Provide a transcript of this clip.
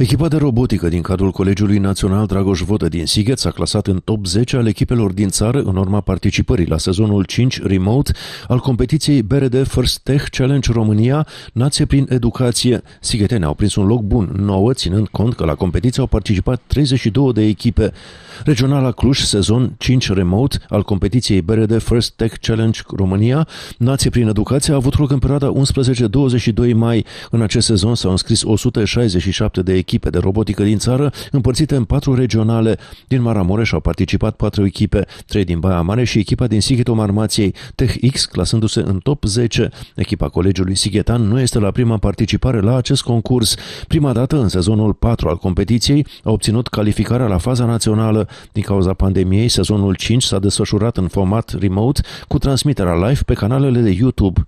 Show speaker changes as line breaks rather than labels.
Echipa de robotică din cadrul Colegiului Național Dragoș Vodă din Sighet s-a clasat în top 10 al echipelor din țară în urma participării la sezonul 5 remote al competiției BRD First Tech Challenge România, nație prin educație. Sighetene au prins un loc bun, nouă, ținând cont că la competiție au participat 32 de echipe. Regionala Cluj, sezon 5 remote al competiției BRD First Tech Challenge România, nație prin educație, a avut loc în perioada 11-22 mai. În acest sezon s-au înscris 167 de echipe echipe de robotică din țară, împărțite în patru regionale. Din Maramureș au participat patru echipe, trei din Baia Mare și echipa din Sighetul Marmației, TechX, clasându-se în top 10. Echipa colegiului Sighetan nu este la prima participare la acest concurs. Prima dată, în sezonul 4 al competiției, a obținut calificarea la faza națională. Din cauza pandemiei, sezonul 5 s-a desfășurat în format remote cu transmiterea live pe canalele de YouTube.